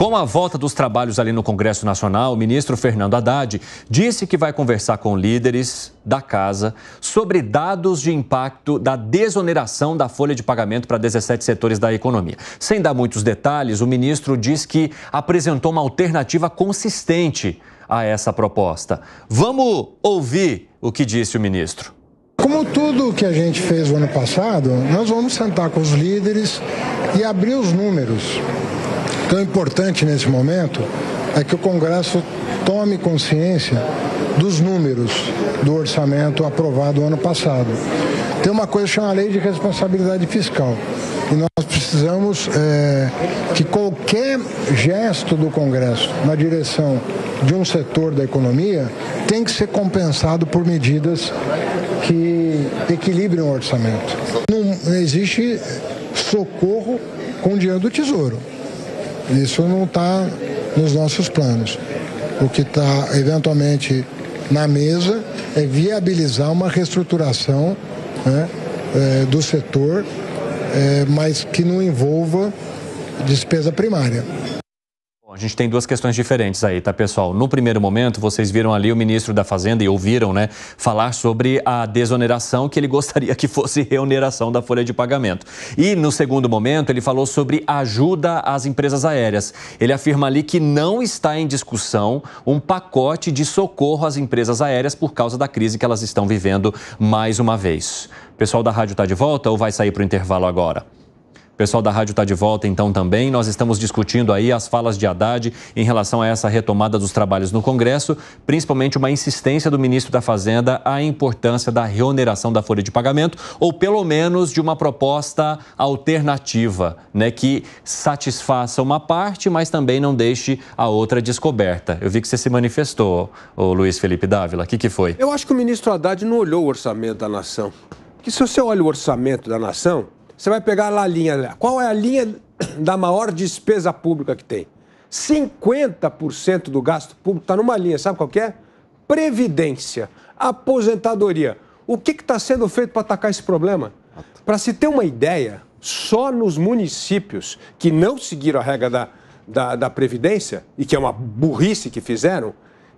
Com a volta dos trabalhos ali no Congresso Nacional, o ministro Fernando Haddad disse que vai conversar com líderes da casa sobre dados de impacto da desoneração da folha de pagamento para 17 setores da economia. Sem dar muitos detalhes, o ministro diz que apresentou uma alternativa consistente a essa proposta. Vamos ouvir o que disse o ministro. Como tudo que a gente fez no ano passado, nós vamos sentar com os líderes e abrir os números tão importante nesse momento é que o Congresso tome consciência dos números do orçamento aprovado ano passado. Tem uma coisa chamada Lei de Responsabilidade Fiscal. E nós precisamos é, que qualquer gesto do Congresso na direção de um setor da economia tem que ser compensado por medidas que equilibrem o orçamento. Não, não existe socorro com dinheiro do Tesouro. Isso não está nos nossos planos. O que está eventualmente na mesa é viabilizar uma reestruturação né, é, do setor, é, mas que não envolva despesa primária. A gente tem duas questões diferentes aí, tá, pessoal? No primeiro momento, vocês viram ali o ministro da Fazenda e ouviram, né, falar sobre a desoneração que ele gostaria que fosse reoneração da folha de pagamento. E no segundo momento, ele falou sobre ajuda às empresas aéreas. Ele afirma ali que não está em discussão um pacote de socorro às empresas aéreas por causa da crise que elas estão vivendo mais uma vez. O pessoal da rádio tá de volta ou vai sair para o intervalo agora? pessoal da rádio está de volta então também. Nós estamos discutindo aí as falas de Haddad em relação a essa retomada dos trabalhos no Congresso, principalmente uma insistência do ministro da Fazenda à importância da reoneração da folha de pagamento, ou pelo menos de uma proposta alternativa, né, que satisfaça uma parte, mas também não deixe a outra descoberta. Eu vi que você se manifestou, o Luiz Felipe Dávila. O que, que foi? Eu acho que o ministro Haddad não olhou o orçamento da nação. Que se você olha o orçamento da nação, você vai pegar lá a linha. Qual é a linha da maior despesa pública que tem? 50% do gasto público está numa linha, sabe qual que é? Previdência, aposentadoria. O que está sendo feito para atacar esse problema? Para se ter uma ideia, só nos municípios que não seguiram a regra da, da, da Previdência, e que é uma burrice que fizeram,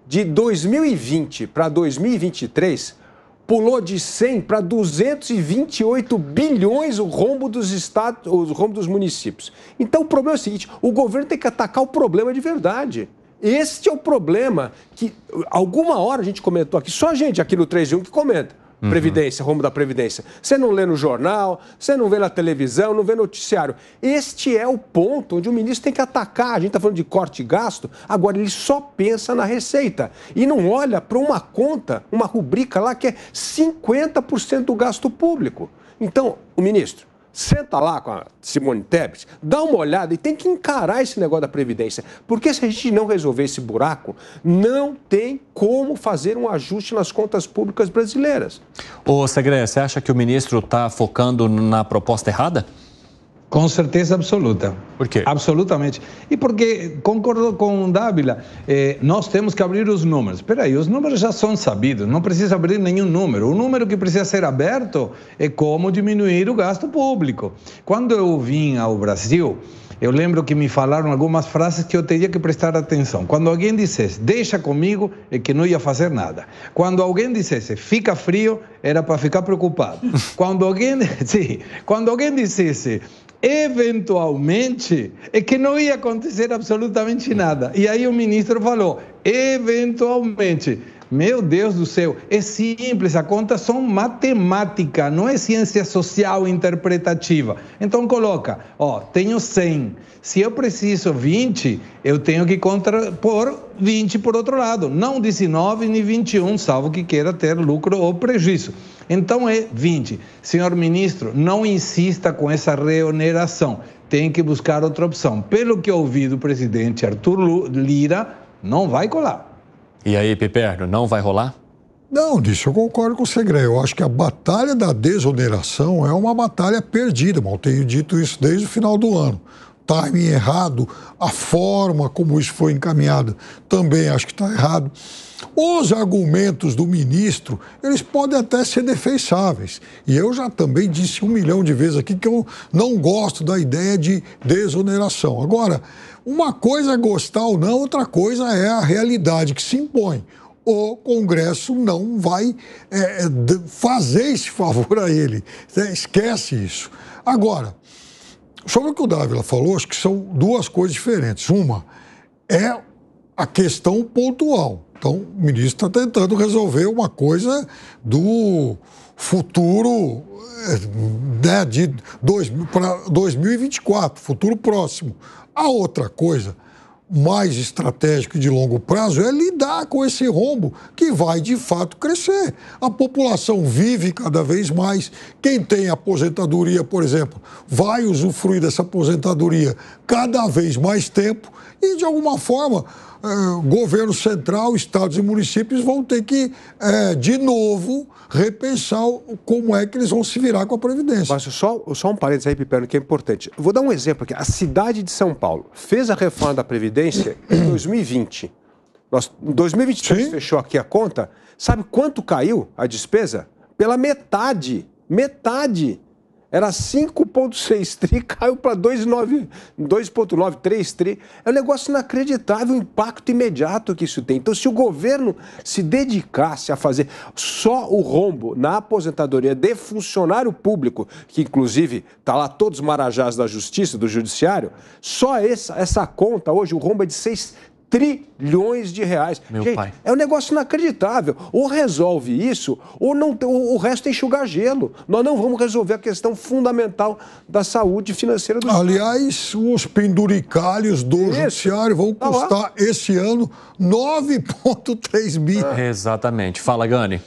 de 2020 para 2023, pulou de 100 para 228 bilhões o rombo dos estados, o rombo dos municípios. Então o problema é o seguinte, o governo tem que atacar o problema de verdade. Este é o problema que alguma hora a gente comentou aqui, só a gente aqui no 3 1 que comenta. Uhum. Previdência, rumo da Previdência. Você não lê no jornal, você não vê na televisão, não vê noticiário. Este é o ponto onde o ministro tem que atacar. A gente está falando de corte e gasto, agora ele só pensa na receita e não olha para uma conta, uma rubrica lá que é 50% do gasto público. Então, o ministro, Senta lá com a Simone Tebet, dá uma olhada e tem que encarar esse negócio da Previdência. Porque se a gente não resolver esse buraco, não tem como fazer um ajuste nas contas públicas brasileiras. Ô, Segre, você acha que o ministro está focando na proposta errada? Com certeza absoluta. Por quê? Absolutamente. E porque, concordo com o Dávila, eh, nós temos que abrir os números. Espera aí, os números já são sabidos, não precisa abrir nenhum número. O número que precisa ser aberto é como diminuir o gasto público. Quando eu vim ao Brasil, eu lembro que me falaram algumas frases que eu teria que prestar atenção. Quando alguém dissesse, deixa comigo, é que não ia fazer nada. Quando alguém dissesse, fica frio, era para ficar preocupado. quando alguém, sim, quando alguém dissesse, eventualmente, é que não ia acontecer absolutamente nada. E aí o ministro falou: eventualmente. Meu Deus do céu, é simples, a conta são matemática, não é ciência social interpretativa. Então coloca, ó, tenho 100. Se eu preciso 20, eu tenho que contrapor 20 por outro lado, não 19 nem 21, salvo que queira ter lucro ou prejuízo. Então é 20. Senhor ministro, não insista com essa reoneração. Tem que buscar outra opção. Pelo que ouvi do presidente Arthur Lira, não vai colar. E aí, Piperno, não vai rolar? Não, disso eu concordo com o Segre. Eu acho que a batalha da desoneração é uma batalha perdida, mal tenho dito isso desde o final do ano timing errado, a forma como isso foi encaminhado também acho que está errado. Os argumentos do ministro, eles podem até ser defensáveis. E eu já também disse um milhão de vezes aqui que eu não gosto da ideia de desoneração. Agora, uma coisa é gostar ou não, outra coisa é a realidade que se impõe. O Congresso não vai é, fazer esse favor a ele. Esquece isso. Agora, Sobre o que o Dávila falou, acho que são duas coisas diferentes. Uma é a questão pontual. Então, o ministro está tentando resolver uma coisa do futuro eh, né, de dois, 2024, futuro próximo. A outra coisa mais estratégico de longo prazo é lidar com esse rombo que vai de fato crescer. A população vive cada vez mais. Quem tem aposentadoria, por exemplo, vai usufruir dessa aposentadoria cada vez mais tempo e, de alguma forma, governo central, estados e municípios vão ter que, de novo, repensar como é que eles vão se virar com a Previdência. Mas só, só um parênteses aí, Piperno, que é importante. Vou dar um exemplo aqui. A cidade de São Paulo fez a reforma da Previdência em 2020. Nós, em 2023 Sim. fechou aqui a conta. Sabe quanto caiu a despesa? Pela metade. Metade. Era 5,6 tri, caiu para 2,9, 3 tri. É um negócio inacreditável o impacto imediato que isso tem. Então, se o governo se dedicasse a fazer só o rombo na aposentadoria de funcionário público, que inclusive está lá todos marajás da justiça, do judiciário, só essa, essa conta hoje, o rombo é de 6, trilhões de reais. Meu Gente, pai. É um negócio inacreditável. Ou resolve isso, ou não, ou, o resto é enxugar gelo. Nós não vamos resolver a questão fundamental da saúde financeira do Aliás, os penduricalhos do isso. judiciário vão tá custar lá. esse ano 9,3 bilhões. É. Exatamente. Fala, Gani.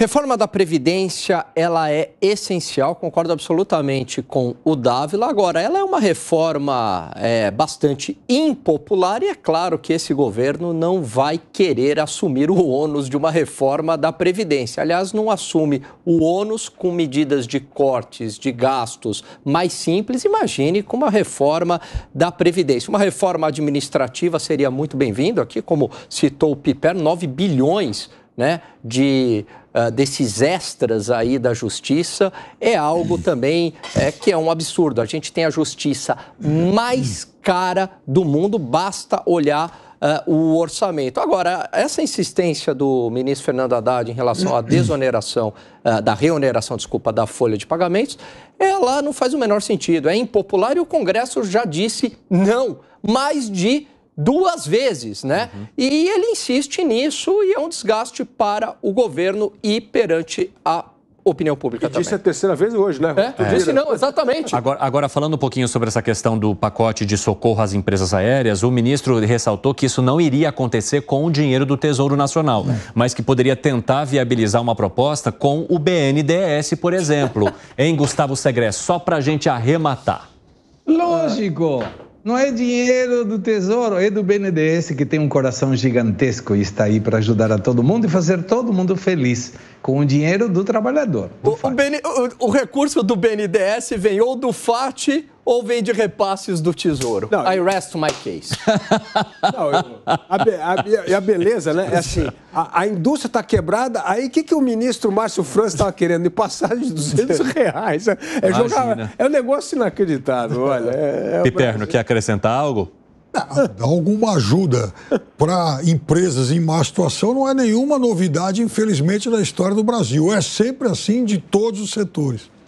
Reforma da Previdência, ela é essencial, concordo absolutamente com o Dávila. Agora, ela é uma reforma é, bastante impopular e é claro que esse governo não vai querer assumir o ônus de uma reforma da Previdência. Aliás, não assume o ônus com medidas de cortes, de gastos mais simples. Imagine com uma reforma da Previdência. Uma reforma administrativa seria muito bem-vindo aqui, como citou o Piper, 9 bilhões né, de ah, desses extras aí da justiça é algo hum. também é, que é um absurdo. A gente tem a justiça mais cara do mundo, basta olhar Uh, o orçamento. Agora, essa insistência do ministro Fernando Haddad em relação à hum. desoneração, uh, da reoneração, desculpa, da folha de pagamentos, ela não faz o menor sentido. É impopular e o Congresso já disse não. Mais de duas vezes, né? Uhum. E ele insiste nisso e é um desgaste para o governo e perante a opinião pública e também. Disse a terceira vez hoje, né? É, é. disse não, exatamente. Agora, agora, falando um pouquinho sobre essa questão do pacote de socorro às empresas aéreas, o ministro ressaltou que isso não iria acontecer com o dinheiro do Tesouro Nacional, é. mas que poderia tentar viabilizar uma proposta com o BNDES, por exemplo. hein, Gustavo Segre, é Só para a gente arrematar. Lógico! Não é dinheiro do Tesouro, é do BNDES, que tem um coração gigantesco e está aí para ajudar a todo mundo e fazer todo mundo feliz com o dinheiro do trabalhador. Do o, o, BN, o, o recurso do BNDES vem ou do FAT ou vem de repasses do Tesouro? Não, I rest my case. Não, eu, a, be, a, a, beleza, né? É assim, a, a indústria está quebrada, aí o que, que o ministro Márcio França estava querendo? Me passar de 200 reais. É, jogar, é um negócio inacreditável, olha. É, é Piperno, quer acrescentar algo? Não, alguma ajuda para empresas em má situação não é nenhuma novidade, infelizmente, na história do Brasil. É sempre assim de todos os setores.